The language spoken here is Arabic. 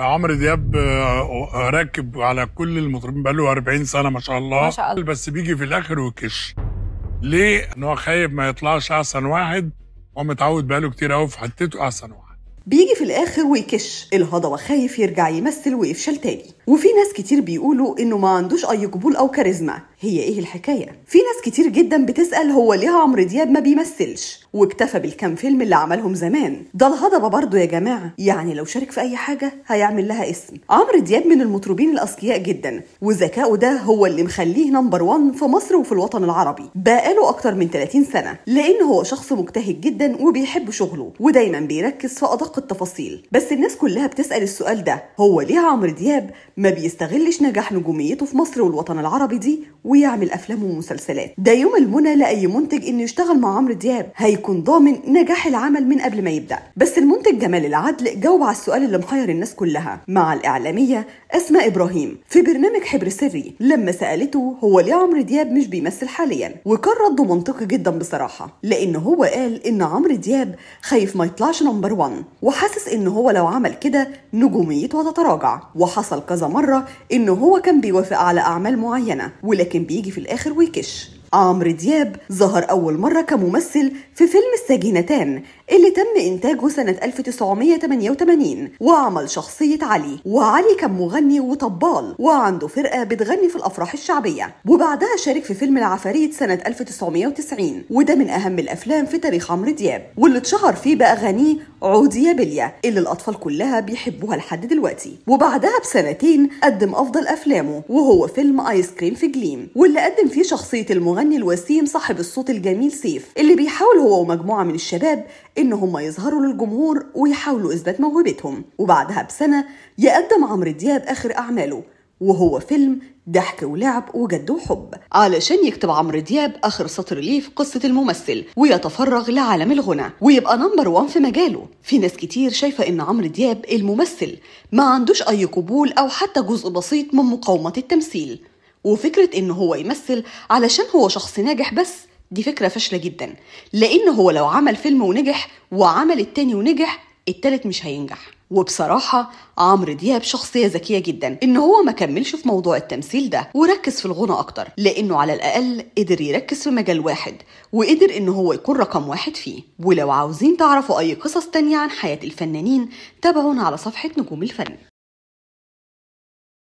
عمرو دياب آه، راكب على كل المطربين بقاله 40 سنه ما شاء الله ما شاء الله بس بيجي في الاخر ويكش ليه؟ ان هو خايف ما يطلعش احسن واحد هو متعود بقاله كتير قوي في حتته احسن واحد بيجي في الاخر ويكش الهضبه خايف يرجع يمثل ويفشل تاني وفي ناس كتير بيقولوا انه ما عندوش اي قبول او كاريزما هي ايه الحكايه في ناس كتير جدا بتسال هو ليه عمرو دياب ما بيمثلش واكتفى بالكام فيلم اللي عملهم زمان ده الهضبه برضه يا جماعه يعني لو شارك في اي حاجه هيعمل لها اسم عمرو دياب من المطربين الاذكياء جدا وذكائه ده هو اللي مخليه نمبر 1 في مصر وفي الوطن العربي بقاله اكتر من 30 سنه لان هو شخص مجتهد جدا وبيحب شغله ودايما بيركز في ادق التفاصيل بس الناس كلها بتسال السؤال ده هو ليه عمرو دياب ما بيستغلش نجاح نجوميته في مصر والوطن العربي دي ويعمل أفلام ومسلسلات ده يوم المنى لأي منتج إنه يشتغل مع عمرو دياب هيكون ضامن نجاح العمل من قبل ما يبدأ بس المنتج جمال العدل جاوب على السؤال اللي محير الناس كلها مع الإعلامية أسماء إبراهيم في برنامج حبر سري لما سألته هو ليه عمرو دياب مش بيمثل حاليا وكان رده منطقي جدا بصراحة لأن هو قال إن عمرو دياب خايف ما يطلعش نمبر 1 وحاسس إن هو لو عمل كده نجوميته هتتراجع وحصل كذا مرة إنه هو كان بيوافق على أعمال معينة ولكن بيجي في الآخر ويكش عمرو دياب ظهر أول مرة كممثل في فيلم السجينتان اللي تم إنتاجه سنة 1988 وعمل شخصية علي وعلي كان مغني وطبال وعنده فرقة بتغني في الأفراح الشعبية وبعدها شارك في فيلم العفاريت سنة 1990 وده من أهم الأفلام في تاريخ عمرو دياب واللي اتشهر فيه بأغانيه عود يا بليا اللي الأطفال كلها بيحبوها لحد دلوقتي وبعدها بسنتين قدم أفضل أفلامه وهو فيلم آيس كريم في جليم واللي قدم فيه شخصية المغني المغني الوسيم صاحب الصوت الجميل سيف اللي بيحاول هو ومجموعة من الشباب إن هم يظهروا للجمهور ويحاولوا إثبات موهبتهم وبعدها بسنة يقدم عمرو دياب آخر أعماله وهو فيلم ضحك ولعب وجد وحب علشان يكتب عمرو دياب اخر سطر ليه في قصه الممثل ويتفرغ لعالم الغنى ويبقى نمبر وان في مجاله في ناس كتير شايفه ان عمرو دياب الممثل ما عندوش اي قبول او حتى جزء بسيط من مقاومه التمثيل وفكرة إن هو يمثل علشان هو شخص ناجح بس دي فكرة فاشلة جدا لأن هو لو عمل فيلم ونجح وعمل التاني ونجح التالت مش هينجح وبصراحة عمرو دياب شخصية ذكية جدا إن هو ما كملش في موضوع التمثيل ده وركز في الغنى أكتر لأنه على الأقل قدر يركز في مجال واحد وقدر إن هو يكون رقم واحد فيه ولو عاوزين تعرفوا أي قصص تانية عن حياة الفنانين تابعونا على صفحة نجوم الفن